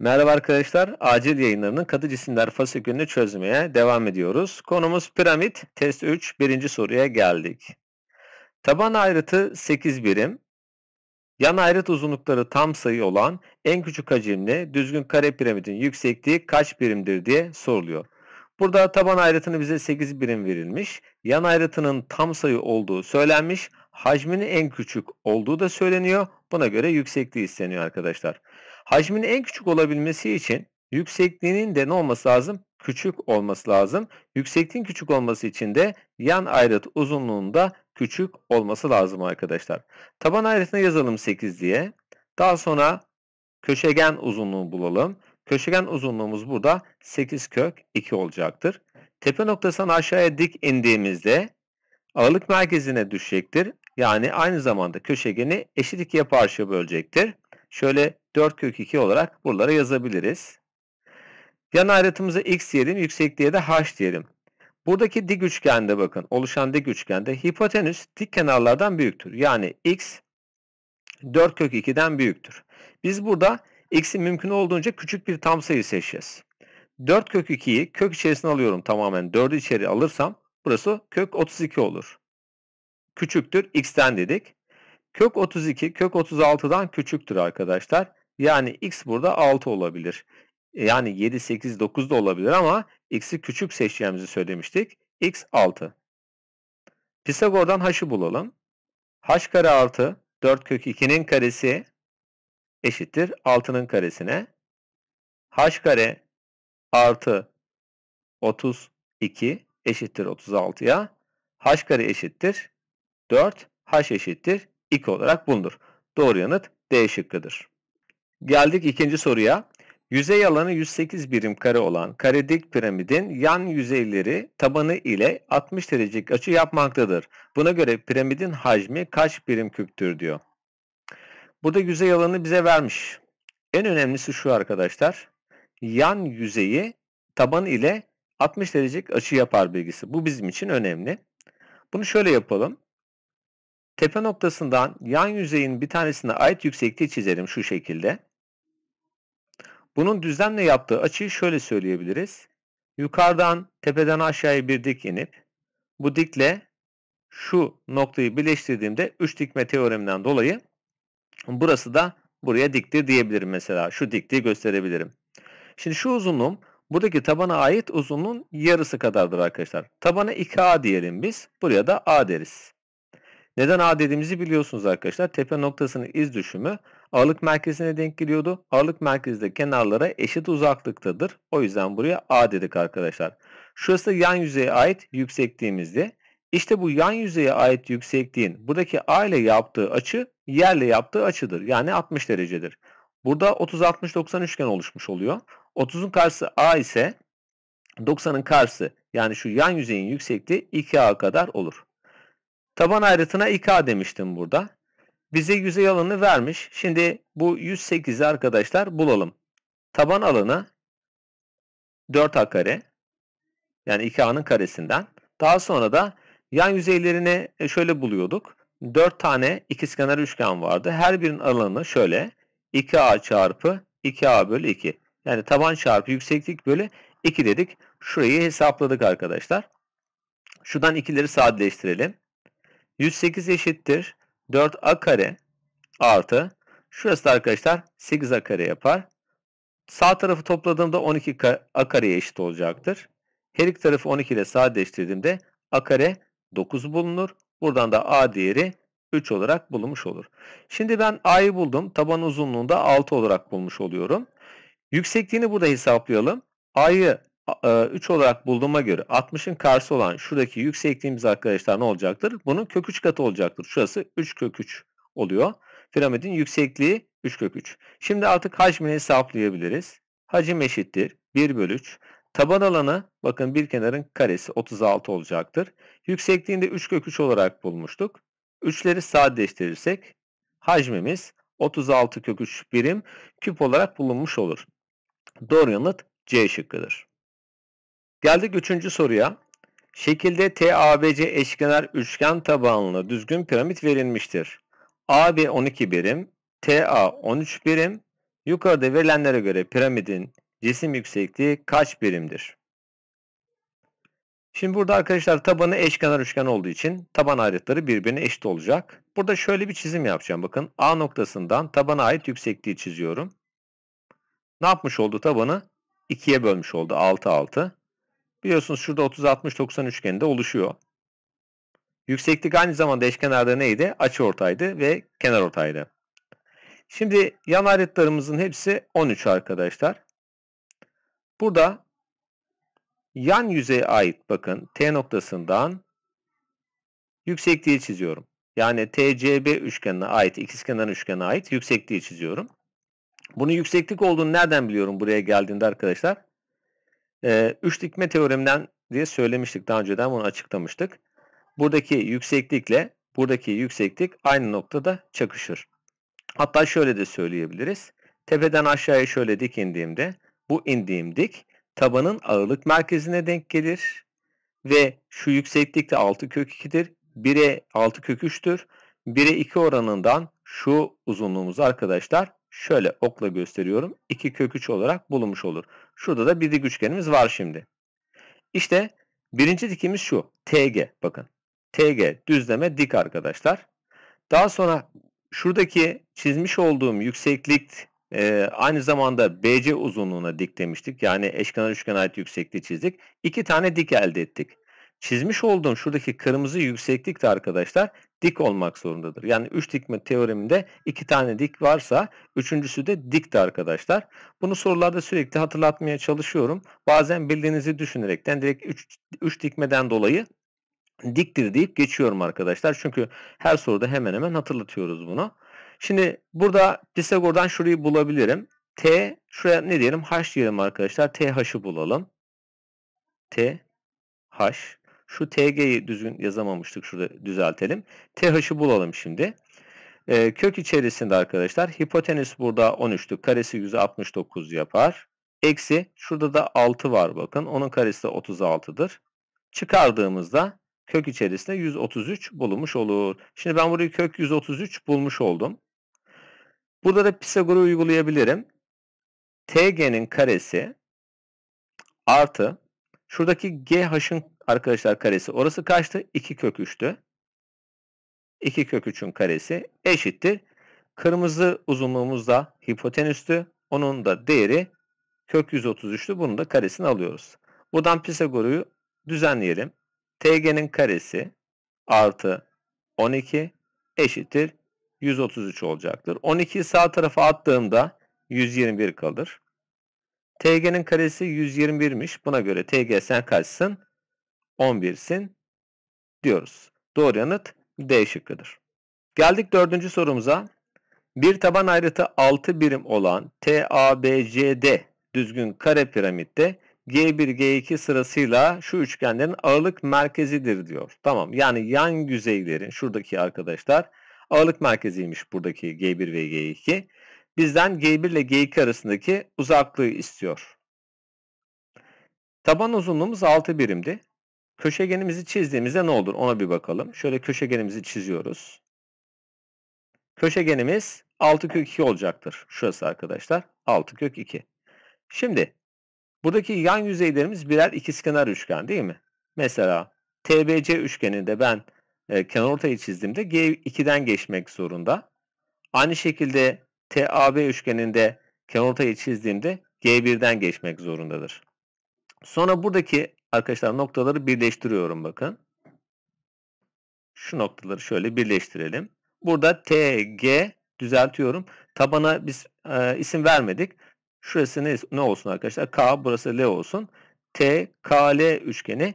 Merhaba arkadaşlar. Acil yayınlarının katı cisimler fasikülünü çözmeye devam ediyoruz. Konumuz piramit. Test 3. Birinci soruya geldik. Taban ayrıtı 8 birim. Yan ayrıt uzunlukları tam sayı olan en küçük hacimli düzgün kare piramidin yüksekliği kaç birimdir diye soruluyor. Burada taban ayrıtını bize 8 birim verilmiş. Yan ayrıtının tam sayı olduğu söylenmiş. Hacminin en küçük olduğu da söyleniyor. Buna göre yüksekliği isteniyor arkadaşlar. Arkadaşlar. Hacmin en küçük olabilmesi için yüksekliğinin de ne olması lazım? Küçük olması lazım. Yüksekliğin küçük olması için de yan ayrıt uzunluğunda küçük olması lazım arkadaşlar. Taban ayrıtına yazalım 8 diye. Daha sonra köşegen uzunluğu bulalım. Köşegen uzunluğumuz burada 8 kök 2 olacaktır. Tepe noktasından aşağıya dik indiğimizde ağırlık merkezine düşecektir. Yani aynı zamanda köşegeni eşit ikiye parça bölecektir. Şöyle 4 kök 2 olarak buralara yazabiliriz. Yan ayrıtımıza x diyelim, yüksekliğe de h diyelim. Buradaki dik üçgende bakın, oluşan dik üçgende hipotenüs dik kenarlardan büyüktür. Yani x 4 kök 2'den büyüktür. Biz burada x'in mümkün olduğunca küçük bir tam sayı seçeceğiz. 4 kök 2'yi kök içerisine alıyorum tamamen. 4'ü içeri alırsam burası kök 32 olur. Küçüktür x'ten dedik. Kök 32 kök 36'dan küçüktür arkadaşlar. Yani x burada 6 olabilir. E, yani 7, 8, 9 da olabilir ama x'i küçük seçeceğimizi söylemiştik. x 6. Pisagor'dan h'ı bulalım. h kare artı 4 kök 2'nin karesi eşittir 6'nın karesine. h kare artı 32 eşittir 36'ya. h kare eşittir 4, h eşittir 2 olarak bulunur. Doğru yanıt D şıkkıdır. Geldik ikinci soruya. Yüzey alanı 108 birim kare olan karedik piramidin yan yüzeyleri tabanı ile 60 derecelik açı yapmaktadır. Buna göre piramidin hacmi kaç birim küptür diyor. Burada yüzey alanı bize vermiş. En önemlisi şu arkadaşlar. Yan yüzeyi taban ile 60 derecelik açı yapar bilgisi. Bu bizim için önemli. Bunu şöyle yapalım. Tepe noktasından yan yüzeyin bir tanesine ait yüksekliği çizelim şu şekilde. Bunun düzlemle yaptığı açıyı şöyle söyleyebiliriz. Yukarıdan tepeden aşağıya bir dik inip bu dikle şu noktayı birleştirdiğimde 3 dikme teoreminden dolayı burası da buraya diktir diyebilirim mesela. Şu dikliği gösterebilirim. Şimdi şu uzunluğum buradaki tabana ait uzunluğun yarısı kadardır arkadaşlar. Tabana 2A diyelim biz. Buraya da A deriz. Neden A dediğimizi biliyorsunuz arkadaşlar. Tepe noktasının iz düşümü Ağırlık merkezine denk geliyordu. Ağırlık merkezde kenarlara eşit uzaklıktadır. O yüzden buraya A dedik arkadaşlar. Şurası yan yüzeye ait yüksekliğimizdi. İşte bu yan yüzeye ait yüksekliğin buradaki A ile yaptığı açı yerle yaptığı açıdır. Yani 60 derecedir. Burada 30-60-90 üçgen oluşmuş oluyor. 30'un karşısı A ise 90'ın karşısı yani şu yan yüzeyin yüksekliği 2A kadar olur. Taban ayrıtına 2A demiştim burada. Bize yüzey alanı vermiş. Şimdi bu 108'i arkadaşlar bulalım. Taban alanı 4a kare. Yani 2a'nın karesinden. Daha sonra da yan yüzeylerini e, şöyle buluyorduk. 4 tane ikizkenar üçgen vardı. Her birinin alanı şöyle. 2a çarpı 2a bölü 2. Yani taban çarpı yükseklik bölü 2 dedik. Şurayı hesapladık arkadaşlar. Şuradan ikileri sadeleştirelim. 108 eşittir. 4a kare artı şurası da arkadaşlar 8a kare yapar. Sağ tarafı topladığımda 12a kareye eşit olacaktır. Her iki tarafı 12 ile sadeleştirdiğimde a kare 9 bulunur. Buradan da a değeri 3 olarak bulmuş olur. Şimdi ben a'yı buldum. Taban uzunluğunda 6 olarak bulmuş oluyorum. Yüksekliğini burada hesaplayalım. a'yı 3 e, olarak bulduğuma göre 60'ın karşısı olan şuradaki yüksekliğimiz arkadaşlar ne olacaktır? Bunun kök 3 katı olacaktır. Şurası 3 kök 3 oluyor. Piramidin yüksekliği 3 kök 3. Şimdi artık hacmini hesaplayabiliriz. Hacim eşittir 1 bölü 3. Taban alanı bakın bir kenarın karesi 36 olacaktır. de 3 kök 3 olarak bulmuştuk. 3'leri sadeleştirirsek hacmimiz 36 kök 3 birim küp olarak bulunmuş olur. Doğru yanıt C şıkkıdır. Geldik üçüncü soruya. Şekilde TABC eşkenar üçgen tabanlı düzgün piramit verilmiştir. AB 12 birim, TA 13 birim. Yukarıda verilenlere göre piramidin cisim yüksekliği kaç birimdir? Şimdi burada arkadaşlar tabanı eşkenar üçgen olduğu için taban ayrıtları birbirine eşit olacak. Burada şöyle bir çizim yapacağım. Bakın A noktasından tabana ait yüksekliği çiziyorum. Ne yapmış oldu tabanı? 2'ye bölmüş oldu. 6 6. Biliyorsunuz şurada 30-60-90 üçgeninde oluşuyor. Yükseklik aynı zamanda eşkenarda neydi? Açı ortaydı ve kenar ortaydı. Şimdi yan aletlerimizin hepsi 13 arkadaşlar. Burada yan yüzeye ait bakın T noktasından yüksekliği çiziyorum. Yani TCB üçgenine ait, ikizkenar üçgenine ait yüksekliği çiziyorum. Bunu yükseklik olduğunu nereden biliyorum buraya geldiğinde arkadaşlar? E, üç dikme teoreminden diye söylemiştik daha önceden bunu açıklamıştık. Buradaki yükseklikle buradaki yükseklik aynı noktada çakışır. Hatta şöyle de söyleyebiliriz. Tepeden aşağıya şöyle dik indiğimde bu indiğim dik tabanın ağırlık merkezine denk gelir ve şu yükseklik de 6 kök 2'dir. 1'e 6 kök 3'tür. 1'e 2 oranından şu uzunluğumuz arkadaşlar şöyle okla gösteriyorum. 2 kök 3 olarak bulunmuş olur. Şurada da bir dik üçgenimiz var şimdi. İşte birinci dikimiz şu. TG bakın. TG düzleme dik arkadaşlar. Daha sonra şuradaki çizmiş olduğum yükseklik e, aynı zamanda BC uzunluğuna dik demiştik. Yani eşkenar üçgen ait yüksekliği çizdik. İki tane dik elde ettik çizmiş olduğum şuradaki kırmızı yükseklik de arkadaşlar dik olmak zorundadır. Yani 3 dikme teoreminde 2 tane dik varsa üçüncüsü de dikti arkadaşlar. Bunu sorularda sürekli hatırlatmaya çalışıyorum. Bazen bildiğinizi düşünerekten direkt 3 dikmeden dolayı diktir deyip geçiyorum arkadaşlar. Çünkü her soruda hemen hemen hatırlatıyoruz bunu. Şimdi burada Pisagor'dan şurayı bulabilirim. T şuraya ne diyelim? H diyelim arkadaşlar. T TH'ı bulalım. T H şu TG'yi düzgün yazamamıştık şurada düzeltelim. TH'ı bulalım şimdi. E, kök içerisinde arkadaşlar hipotenüs burada 13'tü. Karesi 169 yapar. Eksi şurada da 6 var bakın. Onun karesi de 36'dır. Çıkardığımızda kök içerisinde 133 bulmuş olur. Şimdi ben burayı kök 133 bulmuş oldum. Burada da Pisagor'u uygulayabilirim. TG'nin karesi artı şuradaki GH'ın arkadaşlar karesi. Orası kaçtı? 2 kök 3'tü. 2 kök 3'ün karesi eşittir. Kırmızı uzunluğumuz da hipotenüstü. Onun da değeri kök 133'tü. Bunun da karesini alıyoruz. Buradan Pisagor'u düzenleyelim. TG'nin karesi artı 12 eşittir 133 olacaktır. 12'yi sağ tarafa attığımda 121 kalır. TG'nin karesi 121'miş. Buna göre TG sen kaçsın? 11'sin diyoruz. Doğru yanıt D şıkkıdır. Geldik dördüncü sorumuza. Bir taban ayrıtı 6 birim olan TABCD düzgün kare piramitte G1, G2 sırasıyla şu üçgenlerin ağırlık merkezidir diyor. Tamam yani yan yüzeylerin şuradaki arkadaşlar ağırlık merkeziymiş buradaki G1 ve G2. Bizden G1 ile G2 arasındaki uzaklığı istiyor. Taban uzunluğumuz 6 birimdi. Köşegenimizi çizdiğimizde ne olur ona bir bakalım. Şöyle köşegenimizi çiziyoruz. Köşegenimiz 6 kök 2 olacaktır. Şurası arkadaşlar 6 kök 2. Şimdi buradaki yan yüzeylerimiz birer ikizkenar üçgen değil mi? Mesela TBC üçgeninde ben e, kenarortayı çizdiğimde G2'den geçmek zorunda. Aynı şekilde TAB üçgeninde kenarortayı çizdiğimde G1'den geçmek zorundadır. Sonra buradaki Arkadaşlar noktaları birleştiriyorum bakın. Şu noktaları şöyle birleştirelim. Burada TG düzeltiyorum. Tabana biz e, isim vermedik. Şurası ne, ne olsun arkadaşlar? K burası L olsun. TKL üçgeni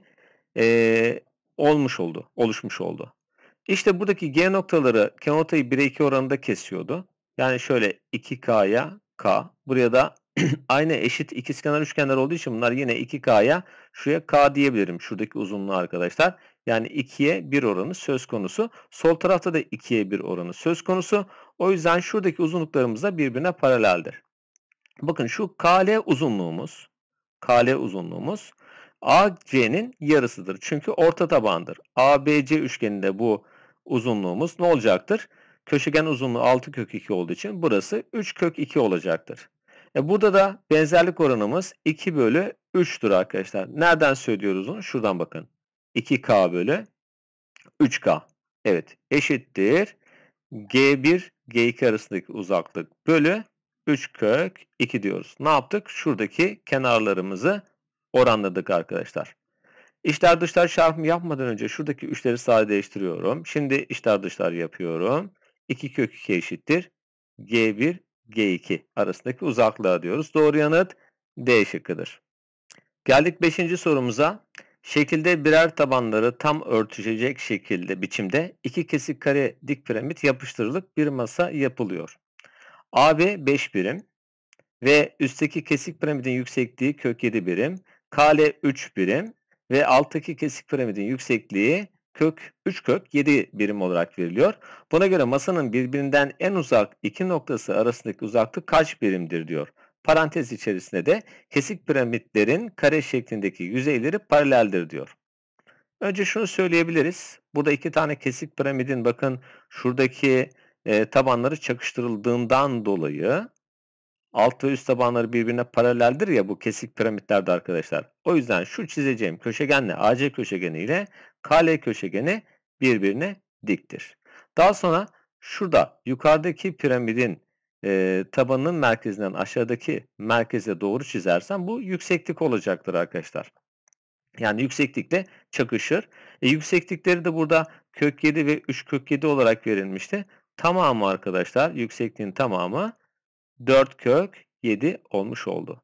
e, olmuş oldu. Oluşmuş oldu. İşte buradaki G noktaları kenar ortayı 1'e 2 oranında kesiyordu. Yani şöyle 2K'ya K. Buraya da aynı eşit ikizkenar üçgenler olduğu için bunlar yine 2K'ya şuraya K diyebilirim. Şuradaki uzunluğu arkadaşlar. Yani 2'ye 1 oranı söz konusu. Sol tarafta da 2'ye 1 oranı söz konusu. O yüzden şuradaki uzunluklarımız da birbirine paraleldir. Bakın şu KL uzunluğumuz KL uzunluğumuz AC'nin yarısıdır. Çünkü orta tabandır. ABC üçgeninde bu uzunluğumuz ne olacaktır? Köşegen uzunluğu 6 kök 2 olduğu için burası 3 kök 2 olacaktır. E burada da benzerlik oranımız 2 bölü 3'tür arkadaşlar. Nereden söylüyoruz onu? Şuradan bakın. 2K bölü 3K. Evet eşittir. G1, G2 arasındaki uzaklık bölü 3 kök 2 diyoruz. Ne yaptık? Şuradaki kenarlarımızı oranladık arkadaşlar. İşler dışlar çarpımı yapmadan önce şuradaki 3'leri değiştiriyorum. Şimdi işler dışlar yapıyorum. 2 kök 2 eşittir. G1 G2 arasındaki uzaklığa diyoruz. Doğru yanıt D şıkkıdır. Geldik 5. sorumuza. Şekilde birer tabanları tam örtüşecek şekilde biçimde iki kesik kare dik piramit yapıştırılıp bir masa yapılıyor. AB 5 birim ve üstteki kesik piramidin yüksekliği kök 7 birim. KL 3 birim ve alttaki kesik piramidin yüksekliği kök 3 kök 7 birim olarak veriliyor. Buna göre masanın birbirinden en uzak iki noktası arasındaki uzaklık kaç birimdir diyor. Parantez içerisinde de kesik piramitlerin kare şeklindeki yüzeyleri paraleldir diyor. Önce şunu söyleyebiliriz. Burada iki tane kesik piramidin bakın şuradaki e, tabanları çakıştırıldığından dolayı alt ve üst tabanları birbirine paraleldir ya bu kesik piramitlerde arkadaşlar. O yüzden şu çizeceğim köşegenle AC köşegeniyle. KL köşegeni birbirine diktir. Daha sonra şurada yukarıdaki piramidin e, tabanının merkezinden aşağıdaki merkeze doğru çizersen bu yükseklik olacaktır arkadaşlar. Yani yükseklikle çakışır. E, yükseklikleri de burada kök 7 ve 3 kök 7 olarak verilmişti. Tamamı arkadaşlar yüksekliğin tamamı 4 kök 7 olmuş oldu.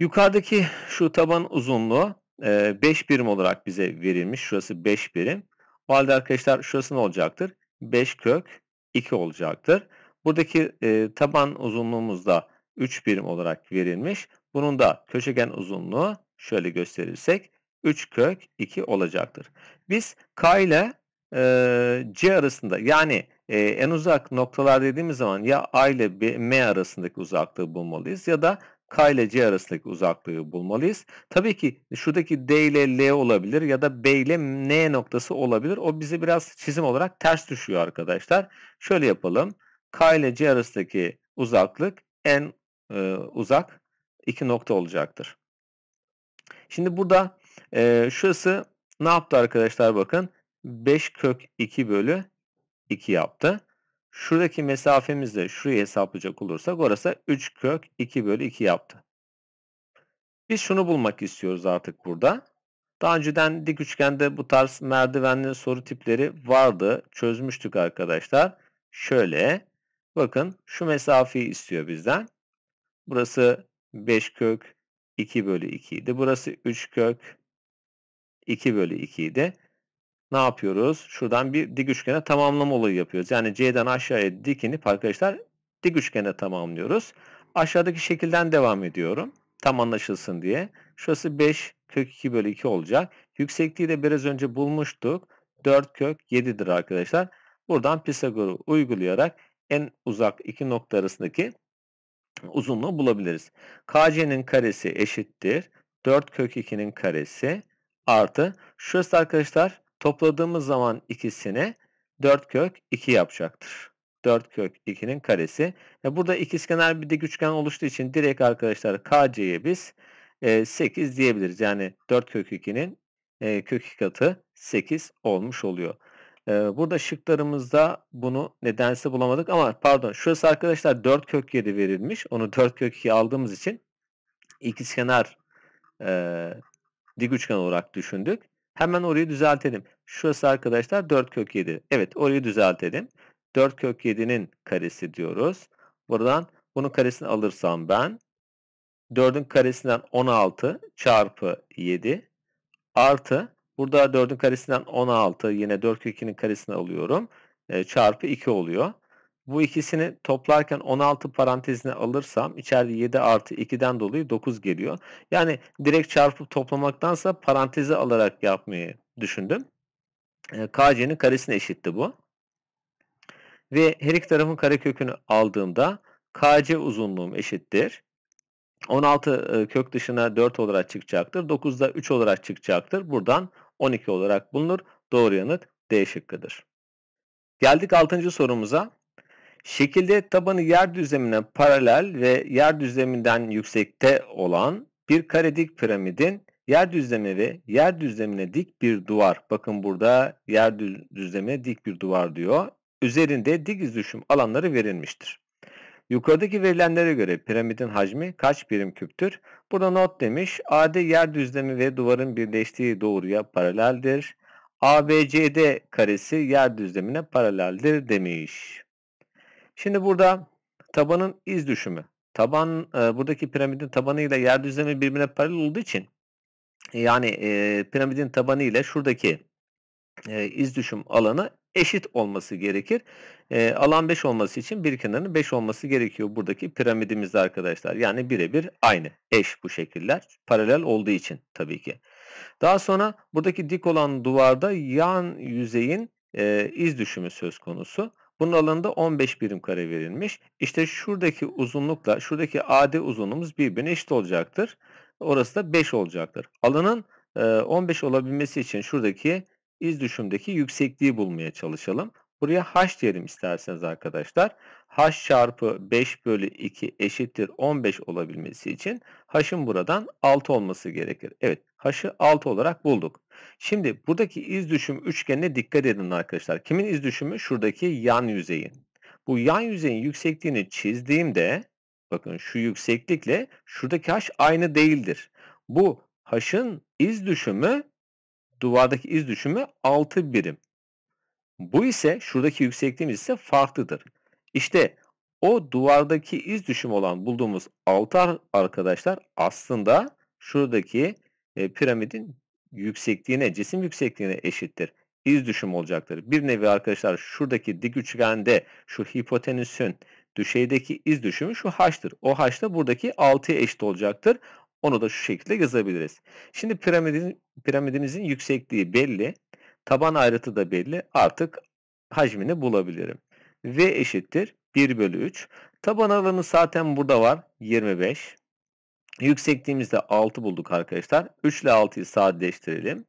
Yukarıdaki şu taban uzunluğu 5 birim olarak bize verilmiş. Şurası 5 birim. O halde arkadaşlar şurası ne olacaktır? 5 kök 2 olacaktır. Buradaki e, taban uzunluğumuz da 3 birim olarak verilmiş. Bunun da köşegen uzunluğu şöyle gösterirsek 3 kök 2 olacaktır. Biz K ile e, C arasında yani e, en uzak noktalar dediğimiz zaman ya A ile B, M arasındaki uzaklığı bulmalıyız ya da K ile C arasındaki uzaklığı bulmalıyız. Tabii ki şuradaki D ile L olabilir ya da B ile N noktası olabilir. O bize biraz çizim olarak ters düşüyor arkadaşlar. Şöyle yapalım. K ile C arasındaki uzaklık en e, uzak iki nokta olacaktır. Şimdi burada e, şurası ne yaptı arkadaşlar bakın. 5 kök 2 bölü 2 yaptı. Şuradaki mesafemizde şurayı hesaplayacak olursak orası 3 kök 2 bölü 2 yaptı. Biz şunu bulmak istiyoruz artık burada. Daha önceden dik üçgende bu tarz merdivenli soru tipleri vardı. Çözmüştük arkadaşlar. Şöyle bakın şu mesafeyi istiyor bizden. Burası 5 kök 2 bölü 2 idi. Burası 3 kök 2 bölü 2 idi ne yapıyoruz? Şuradan bir dik üçgene tamamlama olayı yapıyoruz. Yani C'den aşağıya dik arkadaşlar dik üçgene tamamlıyoruz. Aşağıdaki şekilden devam ediyorum. Tam anlaşılsın diye. Şurası 5 kök 2 bölü 2 olacak. Yüksekliği de biraz önce bulmuştuk. 4 kök 7'dir arkadaşlar. Buradan Pisagor'u uygulayarak en uzak iki nokta arasındaki uzunluğu bulabiliriz. KC'nin karesi eşittir. 4 kök 2'nin karesi artı. Şurası arkadaşlar Topladığımız zaman ikisini 4 kök 2 yapacaktır. 4 kök 2'nin karesi. Ve burada ikizkenar bir dik üçgen oluştuğu için direkt arkadaşlar KC'ye biz 8 e, diyebiliriz. Yani 4 kök 2'nin e, kök 2 katı 8 olmuş oluyor. E, burada şıklarımızda bunu nedense bulamadık ama pardon şurası arkadaşlar 4 kök 7 verilmiş. Onu 4 kök 2 aldığımız için ikizkenar e, dik üçgen olarak düşündük. Hemen orayı düzeltelim. Şurası arkadaşlar 4 kök 7. Evet orayı düzeltelim. 4 kök 7'nin karesi diyoruz. Buradan bunun karesini alırsam ben 4'ün karesinden 16 çarpı 7 artı burada 4'ün karesinden 16 yine 4 kök 2'nin karesini alıyorum. E, çarpı 2 oluyor. Bu ikisini toplarken 16 parantezine alırsam içeride 7 artı 2'den dolayı 9 geliyor. Yani direkt çarpıp toplamaktansa parantezi alarak yapmayı düşündüm. Ee, KC'nin karesine eşitti bu. Ve her iki tarafın karekökünü aldığımda KC uzunluğum eşittir. 16 e, kök dışına 4 olarak çıkacaktır. 9 da 3 olarak çıkacaktır. Buradan 12 olarak bulunur. Doğru yanıt D şıkkıdır. Geldik 6. sorumuza. Şekilde tabanı yer düzlemine paralel ve yer düzleminden yüksekte olan bir karedik piramidin yer düzlemi ve yer düzlemine dik bir duvar. Bakın burada yer düzlemine dik bir duvar diyor. Üzerinde dik izdüşüm alanları verilmiştir. Yukarıdaki verilenlere göre piramidin hacmi kaç birim küptür? Burada not demiş. AD yer düzlemi ve duvarın birleştiği doğruya paraleldir. ABCD karesi yer düzlemine paraleldir demiş. Şimdi burada tabanın iz düşümü. Taban e, buradaki piramidin tabanı ile yer düzlemi birbirine paralel olduğu için yani e, piramidin tabanı ile şuradaki e, iz düşüm alanı eşit olması gerekir. E, alan 5 olması için bir kenarın 5 olması gerekiyor buradaki piramidimizde arkadaşlar. Yani birebir aynı eş bu şekiller paralel olduğu için tabii ki. Daha sonra buradaki dik olan duvarda yan yüzeyin e, iz düşümü söz konusu. Bunun alanında 15 birim kare verilmiş. İşte şuradaki uzunlukla şuradaki AD uzunluğumuz birbirine eşit olacaktır. Orası da 5 olacaktır. Alanın 15 olabilmesi için şuradaki iz düşümdeki yüksekliği bulmaya çalışalım. Buraya h diyelim isterseniz arkadaşlar. h çarpı 5 bölü 2 eşittir 15 olabilmesi için h'ın buradan 6 olması gerekir. Evet h'ı 6 olarak bulduk. Şimdi buradaki iz düşüm üçgenine dikkat edin arkadaşlar. Kimin iz düşümü? Şuradaki yan yüzeyin. Bu yan yüzeyin yüksekliğini çizdiğimde bakın şu yükseklikle şuradaki haş aynı değildir. Bu haşın iz düşümü duvardaki iz düşümü 6 birim. Bu ise şuradaki yüksekliğimiz ise farklıdır. İşte o duvardaki iz düşümü olan bulduğumuz 6 arkadaşlar aslında şuradaki e, piramidin yüksekliğine, cisim yüksekliğine eşittir. İz düşüm olacaktır. Bir nevi arkadaşlar şuradaki dik üçgende şu hipotenüsün düşeydeki iz düşümü şu haçtır. O h da buradaki 6'ya eşit olacaktır. Onu da şu şekilde yazabiliriz. Şimdi piramidin, piramidimizin yüksekliği belli. Taban ayrıtı da belli. Artık hacmini bulabilirim. V eşittir 1 bölü 3. Taban alanı zaten burada var 25. Yüksekliğimizde 6 bulduk arkadaşlar. 3 ile 6'yı sadeleştirelim.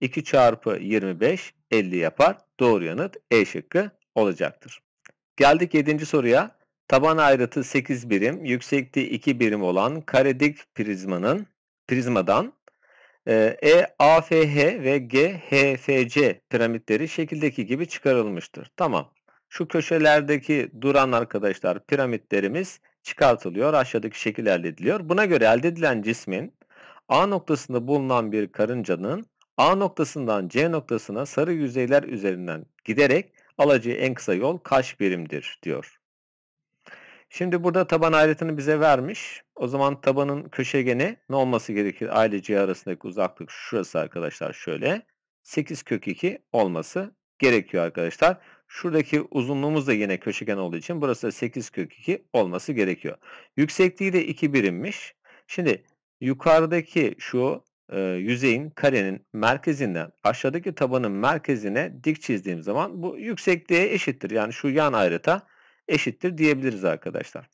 2 çarpı 25 50 yapar. Doğru yanıt E şıkkı olacaktır. Geldik 7. soruya. Taban ayrıtı 8 birim, yüksekliği 2 birim olan karedik prizmanın prizmadan e, e AFH ve GHFC piramitleri şekildeki gibi çıkarılmıştır. Tamam. Şu köşelerdeki duran arkadaşlar piramitlerimiz çıkartılıyor. Aşağıdaki şekil elde ediliyor. Buna göre elde edilen cismin A noktasında bulunan bir karıncanın A noktasından C noktasına sarı yüzeyler üzerinden giderek alacağı en kısa yol kaç birimdir diyor. Şimdi burada taban ayrıtını bize vermiş. O zaman tabanın köşegeni ne olması gerekir? Aile C arasındaki uzaklık şurası arkadaşlar şöyle. 8 kök 2 olması gerekiyor arkadaşlar. Şuradaki uzunluğumuz da yine köşegen olduğu için burası da kök 842 olması gerekiyor. Yüksekliği de 2 birimmiş. Şimdi yukarıdaki şu e, yüzeyin karenin merkezinden aşağıdaki tabanın merkezine dik çizdiğim zaman bu yüksekliğe eşittir. Yani şu yan ayrıta eşittir diyebiliriz arkadaşlar.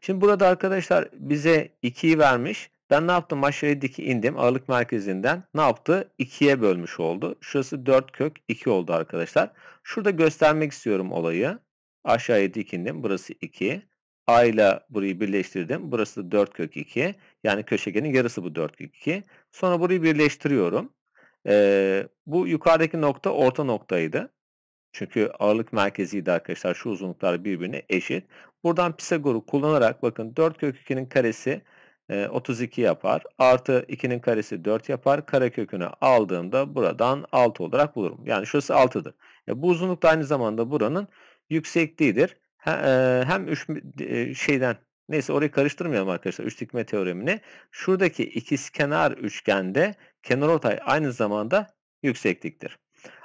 Şimdi burada arkadaşlar bize 2'yi vermiş. Ben ne yaptım? Aşağıya 7'deki indim. Ağırlık merkezinden ne yaptı? 2'ye bölmüş oldu. Şurası 4 kök 2 oldu arkadaşlar. Şurada göstermek istiyorum olayı. Aşağıya dik indim. Burası 2. A ile burayı birleştirdim. Burası da 4 kök 2. Yani köşegenin yarısı bu 4 kök 2. Sonra burayı birleştiriyorum. Ee, bu yukarıdaki nokta orta noktaydı. Çünkü ağırlık merkeziydi arkadaşlar. Şu uzunluklar birbirine eşit. Buradan Pisagor'u kullanarak bakın 4 kök 2'nin karesi 32 e, yapar. Artı 2'nin karesi 4 yapar. Kare kökünü aldığımda buradan 6 olarak bulurum. Yani şurası 6'dır. E, bu uzunluk da aynı zamanda buranın yüksekliğidir. E, hem 3 e, şeyden Neyse orayı karıştırmayalım arkadaşlar. Üç dikme teoremini. Şuradaki ikizkenar üçgende kenar ortay aynı zamanda yüksekliktir.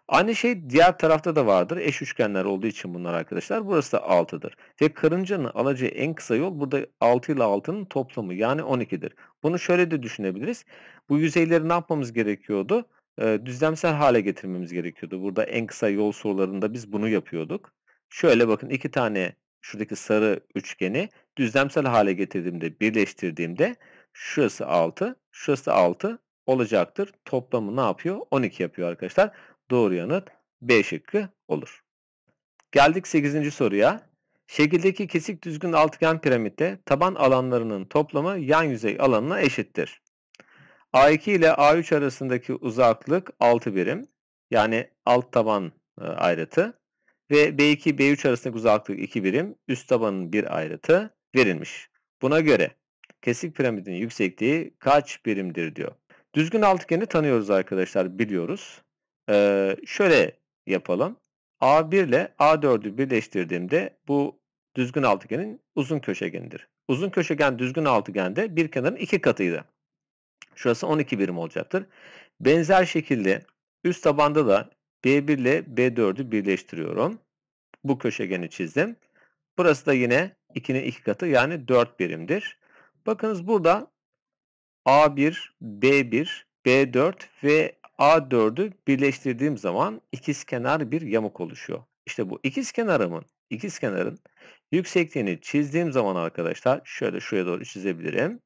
Aynı şey diğer tarafta da vardır. Eş üçgenler olduğu için bunlar arkadaşlar. Burası da 6'dır. Ve karıncanın alacağı en kısa yol burada 6 ile 6'nın toplamı yani 12'dir. Bunu şöyle de düşünebiliriz. Bu yüzeyleri ne yapmamız gerekiyordu? E, düzlemsel hale getirmemiz gerekiyordu. Burada en kısa yol sorularında biz bunu yapıyorduk. Şöyle bakın iki tane şuradaki sarı üçgeni düzlemsel hale getirdiğimde birleştirdiğimde şurası 6, şurası 6 olacaktır. Toplamı ne yapıyor? 12 yapıyor arkadaşlar. Doğru yanıt B şıkkı olur. Geldik 8. soruya. Şekildeki kesik düzgün altıgen piramitte taban alanlarının toplamı yan yüzey alanına eşittir. A2 ile A3 arasındaki uzaklık 6 birim. Yani alt taban e, ayrıtı ve B2 B3 arasındaki uzaklık 2 birim, üst tabanın 1 ayrıtı verilmiş. Buna göre kesik piramidin yüksekliği kaç birimdir diyor. Düzgün altıgeni tanıyoruz arkadaşlar biliyoruz. Ee, şöyle yapalım. A1 ile A4'ü birleştirdiğimde bu düzgün altıgenin uzun köşegenidir. Uzun köşegen düzgün altıgende bir kenarın iki katıydı. Şurası 12 birim olacaktır. Benzer şekilde üst tabanda da B1 ile B4'ü birleştiriyorum. Bu köşegeni çizdim. Burası da yine 2'nin 2 katı yani 4 birimdir. Bakınız burada A1, B1, B4 ve A4'ü birleştirdiğim zaman ikizkenar bir yamuk oluşuyor. İşte bu ikizkenarımın ikizkenarın yüksekliğini çizdiğim zaman arkadaşlar şöyle şuraya doğru çizebilirim.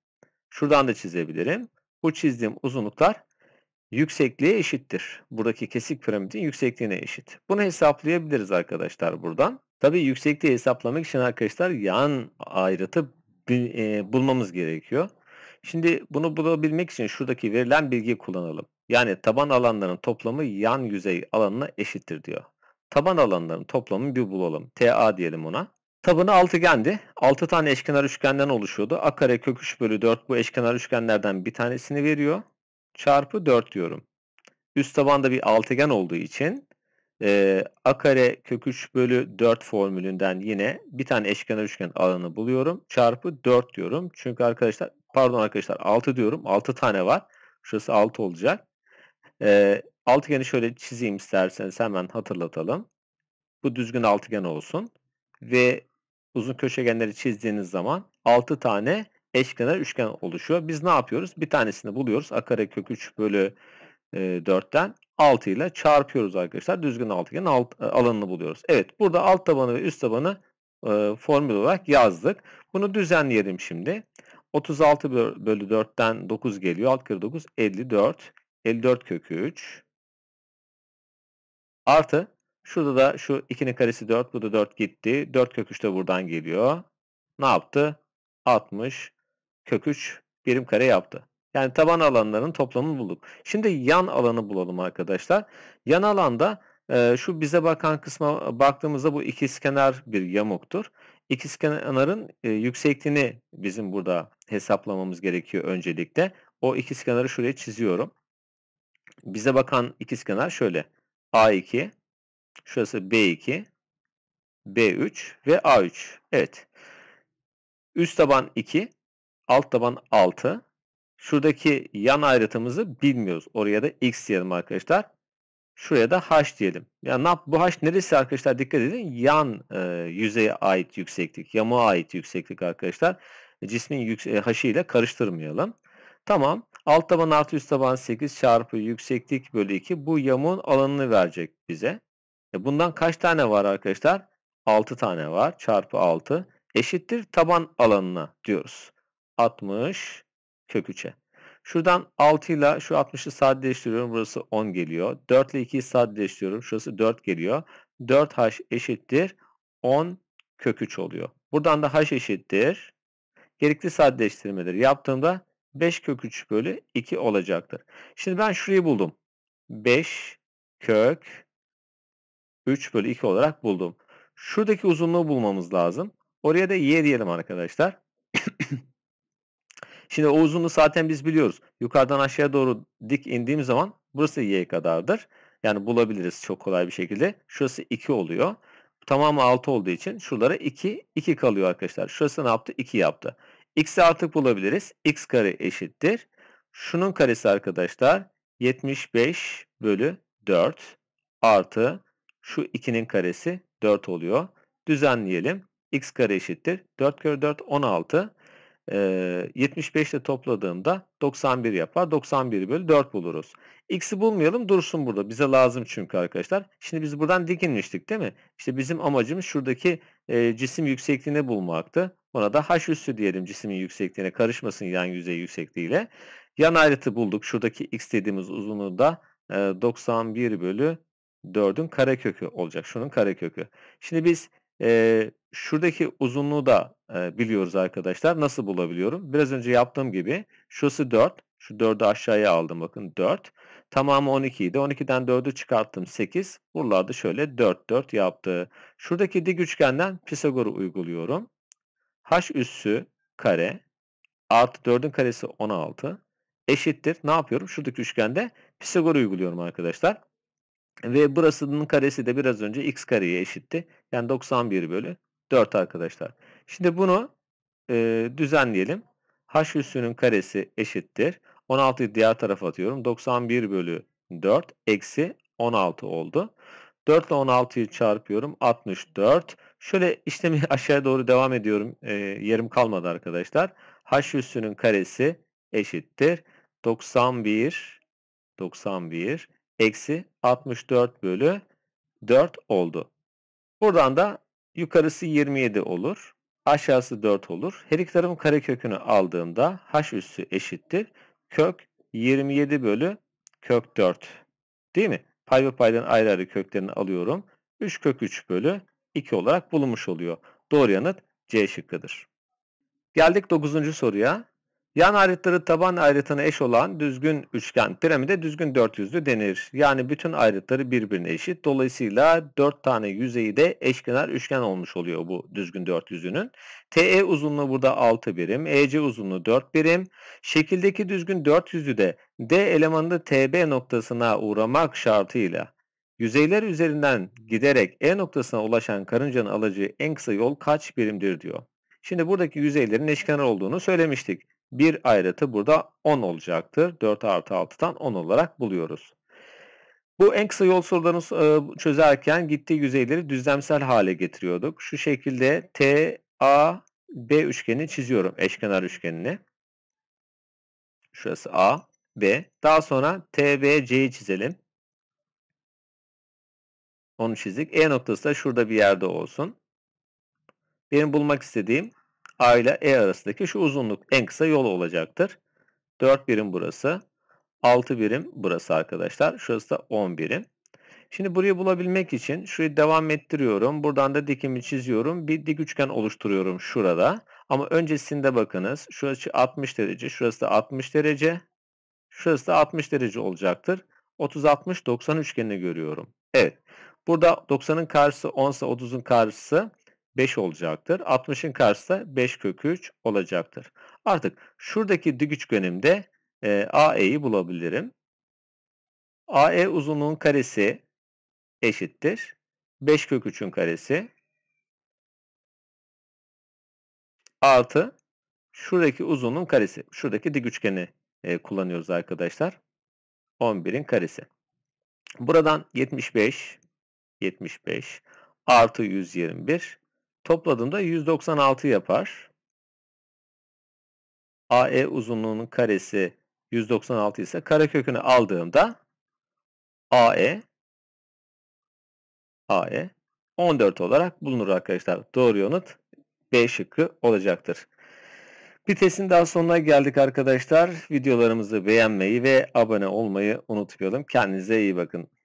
Şuradan da çizebilirim. Bu çizdiğim uzunluklar yüksekliğe eşittir. Buradaki kesik piramidin yüksekliğine eşit. Bunu hesaplayabiliriz arkadaşlar buradan. Tabii yüksekliği hesaplamak için arkadaşlar yan ayrıtı bulmamız gerekiyor. Şimdi bunu bulabilmek için şuradaki verilen bilgiyi kullanalım. Yani taban alanlarının toplamı yan yüzey alanına eşittir diyor. Taban alanlarının toplamını bir bulalım. TA diyelim ona. Tabanı altıgendi. 6 tane eşkenar üçgenden oluşuyordu. A kare kök 3 bölü 4 bu eşkenar üçgenlerden bir tanesini veriyor. Çarpı 4 diyorum. Üst tabanda bir altıgen olduğu için e, A kare kök 3 bölü 4 formülünden yine bir tane eşkenar üçgen alanı buluyorum. Çarpı 4 diyorum. Çünkü arkadaşlar pardon arkadaşlar 6 diyorum. 6 tane var. Şurası 6 olacak. E, altıgeni şöyle çizeyim isterseniz hemen hatırlatalım. Bu düzgün altıgen olsun. Ve uzun köşegenleri çizdiğiniz zaman 6 tane eşkenar üçgen oluşuyor. Biz ne yapıyoruz? Bir tanesini buluyoruz. A kare kök 3 bölü e, 4'ten 6 ile çarpıyoruz arkadaşlar. Düzgün altıgen alt, alanını buluyoruz. Evet burada alt tabanı ve üst tabanı e, formül olarak yazdık. Bunu düzenleyelim şimdi. 36 bölü 4'ten 9 geliyor. Alt kere 9 54. 54 kökü 3 artı şurada da şu 2'nin karesi 4 bu da 4 gitti. 4 kök 3 de buradan geliyor. Ne yaptı? 60 kök 3 birim kare yaptı. Yani taban alanların toplamını bulduk. Şimdi yan alanı bulalım arkadaşlar. Yan alanda e, şu bize bakan kısma baktığımızda bu ikizkenar bir yamuktur. İkizkenarın e, yüksekliğini bizim burada hesaplamamız gerekiyor öncelikle. O ikizkenarı şuraya çiziyorum bize bakan ikizkenar şöyle. A2, şurası B2, B3 ve A3. Evet. Üst taban 2, alt taban 6. Şuradaki yan ayrıtımızı bilmiyoruz. Oraya da x diyelim arkadaşlar. Şuraya da h diyelim. Ya yani ne bu h neresi arkadaşlar dikkat edin. Yan e, yüzeye ait yükseklik, yamuğa ait yükseklik arkadaşlar. Cismin yükse e, h'ı ile karıştırmayalım. Tamam. Alt taban artı üst taban 8 çarpı yükseklik bölü 2 bu yamuğun alanını verecek bize. E bundan kaç tane var arkadaşlar? 6 tane var çarpı 6 eşittir taban alanına diyoruz. 60 kök 3'e. Şuradan 6 ile şu 60'ı sadeleştiriyorum. Burası 10 geliyor. 4 ile 2'yi sadeleştiriyorum. Şurası 4 geliyor. 4h eşittir 10 kök 3 oluyor. Buradan da h eşittir. Gerekli sadeleştirmeleri yaptığımda 5 kök 3 bölü 2 olacaktır. Şimdi ben şurayı buldum. 5 kök 3 bölü 2 olarak buldum. Şuradaki uzunluğu bulmamız lazım. Oraya da y diyelim arkadaşlar. Şimdi o uzunluğu zaten biz biliyoruz. Yukarıdan aşağıya doğru dik indiğim zaman burası y kadardır. Yani bulabiliriz çok kolay bir şekilde. Şurası 2 oluyor. Tamamı 6 olduğu için şuralara 2, 2 kalıyor arkadaşlar. Şurası ne yaptı? 2 yaptı. X'i artık bulabiliriz. X kare eşittir. Şunun karesi arkadaşlar 75 bölü 4 artı şu 2'nin karesi 4 oluyor. Düzenleyelim. X kare eşittir. 4 kare 4 16. Ee, 75 ile topladığımda 91 yapar. 91 bölü 4 buluruz. X'i bulmayalım dursun burada. Bize lazım çünkü arkadaşlar. Şimdi biz buradan dikinmiştik değil mi? İşte bizim amacımız şuradaki e, cisim yüksekliğini bulmaktı. Buna da h üssü diyelim cismin yüksekliğine karışmasın yan yüzey yüksekliğiyle. Yan ayrıtı bulduk. Şuradaki x dediğimiz uzunluğu da e, 91 bölü 4'ün karekökü olacak. Şunun karekökü. Şimdi biz e, şuradaki uzunluğu da e, biliyoruz arkadaşlar. Nasıl bulabiliyorum? Biraz önce yaptığım gibi şurası 4. Şu 4'ü aşağıya aldım bakın 4. Tamamı 12 idi. 12'den 4'ü çıkarttım 8. Buralarda şöyle 4 4 yaptı. Şuradaki dik üçgenden Pisagor'u uyguluyorum. H üssü kare artı 4'ün karesi 16 eşittir. Ne yapıyorum? Şuradaki üçgende Pisagor'u uyguluyorum arkadaşlar. Ve burasının karesi de biraz önce x kareye eşitti. Yani 91 bölü 4 arkadaşlar. Şimdi bunu e, düzenleyelim h üssünün karesi eşittir. 16'yı diğer tarafa atıyorum. 91 bölü 4 eksi 16 oldu. 4 ile 16'yı çarpıyorum. 64. Şöyle işlemi aşağıya doğru devam ediyorum. E, yerim kalmadı arkadaşlar. H üssünün karesi eşittir. 91 91 eksi 64 bölü 4 oldu. Buradan da yukarısı 27 olur aşağısı 4 olur. Her iki tarafın kare kökünü aldığımda h üssü eşittir. Kök 27 bölü kök 4. Değil mi? Pay ve paydan ayrı ayrı köklerini alıyorum. 3 kök 3 bölü 2 olarak bulunmuş oluyor. Doğru yanıt C şıkkıdır. Geldik 9. soruya. Yan ayrıtları taban ayrıtına eş olan düzgün üçgen piramide düzgün dört yüzlü denir. Yani bütün ayrıtları birbirine eşit. Dolayısıyla dört tane yüzeyi de eşkenar üçgen olmuş oluyor bu düzgün dört dörtyüzünün. TE uzunluğu burada 6 birim, EC uzunluğu 4 birim. Şekildeki düzgün dört dörtyüzü de D elemanında TB noktasına uğramak şartıyla yüzeyler üzerinden giderek E noktasına ulaşan karıncanın alacağı en kısa yol kaç birimdir diyor. Şimdi buradaki yüzeylerin eşkenar olduğunu söylemiştik. 1 ayrıtı burada 10 olacaktır. 4 artı 6'dan 10 olarak buluyoruz. Bu en kısa yol sorularını e, çözerken gittiği yüzeyleri düzlemsel hale getiriyorduk. Şu şekilde T, A, B üçgenini çiziyorum. Eşkenar üçgenini. Şurası A, B. Daha sonra T, B, C'yi çizelim. Onu çizdik. E noktası da şurada bir yerde olsun. Benim bulmak istediğim A ile E arasındaki şu uzunluk en kısa yol olacaktır. 4 birim burası. 6 birim burası arkadaşlar. Şurası da 10 birim. Şimdi burayı bulabilmek için şurayı devam ettiriyorum. Buradan da dikimi çiziyorum. Bir dik üçgen oluşturuyorum şurada. Ama öncesinde bakınız. Şurası 60 derece. Şurası da 60 derece. Şurası da 60 derece olacaktır. 30-60-90 üçgenini görüyorum. Evet. Burada 90'ın karşısı 10 ise 30'un karşısı 5 olacaktır. 60'ın karşısı da 5 kök 3 olacaktır. Artık şuradaki dik üçgenimde e, AE'yi bulabilirim. AE uzunluğun karesi eşittir. 5 kök 3'ün karesi artı şuradaki uzunluğun karesi. Şuradaki dik üçgeni e, kullanıyoruz arkadaşlar. 11'in karesi. Buradan 75 75 artı 121 Topladığımda 196 yapar. AE uzunluğunun karesi 196 ise karekökünü aldığımda AE AE 14 olarak bulunur arkadaşlar. Doğru yanıt B şıkkı olacaktır. Bir testin daha sonuna geldik arkadaşlar. Videolarımızı beğenmeyi ve abone olmayı unutmayalım. Kendinize iyi bakın.